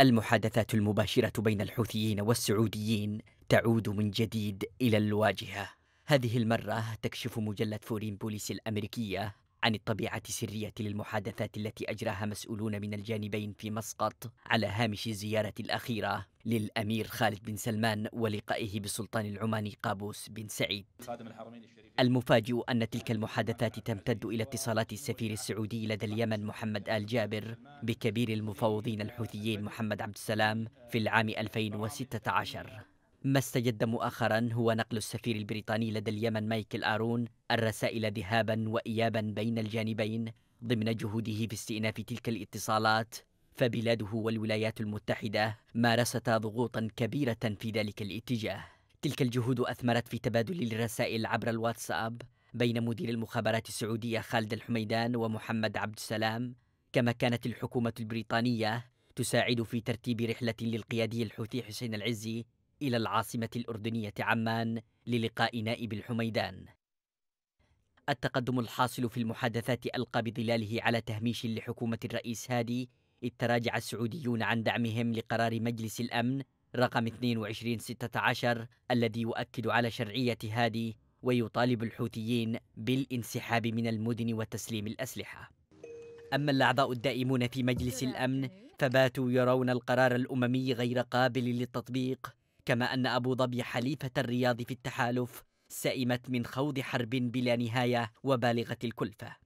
المحادثات المباشرة بين الحوثيين والسعوديين تعود من جديد إلى الواجهة هذه المرة تكشف مجلة فورين بوليس الأمريكية عن الطبيعة السرية للمحادثات التي أجراها مسؤولون من الجانبين في مسقط على هامش الزيارة الأخيرة للأمير خالد بن سلمان ولقائه بالسلطان العماني قابوس بن سعيد المفاجئ أن تلك المحادثات تمتد إلى اتصالات السفير السعودي لدى اليمن محمد آل جابر بكبير المفاوضين الحوثيين محمد عبد السلام في العام 2016 ما استجد مؤخرا هو نقل السفير البريطاني لدى اليمن مايكل آرون الرسائل ذهابا وإيابا بين الجانبين ضمن جهوده في استئناف تلك الاتصالات فبلاده والولايات المتحدة مارستا ضغوطا كبيرة في ذلك الاتجاه تلك الجهود أثمرت في تبادل الرسائل عبر الواتساب بين مدير المخابرات السعودية خالد الحميدان ومحمد عبد السلام كما كانت الحكومة البريطانية تساعد في ترتيب رحلة للقيادي الحوثي حسين العزي إلى العاصمة الأردنية عمان للقاء نائب الحميدان التقدم الحاصل في المحادثات ألقى بظلاله على تهميش لحكومة الرئيس هادي إذ تراجع السعوديون عن دعمهم لقرار مجلس الأمن رقم 2216 الذي يؤكد على شرعية هادي ويطالب الحوثيين بالانسحاب من المدن وتسليم الأسلحة أما الأعضاء الدائمون في مجلس الأمن فباتوا يرون القرار الأممي غير قابل للتطبيق كما أن أبو ظبي حليفة الرياض في التحالف سئمت من خوض حرب بلا نهاية وبالغة الكلفة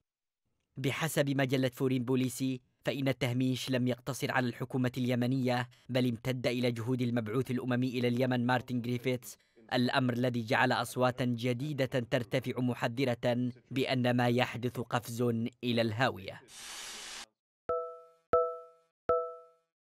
بحسب مجلة فورين بوليسي فإن التهميش لم يقتصر على الحكومة اليمنية بل امتد إلى جهود المبعوث الأممي إلى اليمن مارتن جريفيتس الأمر الذي جعل أصواتا جديدة ترتفع محذرة بأن ما يحدث قفز إلى الهاوية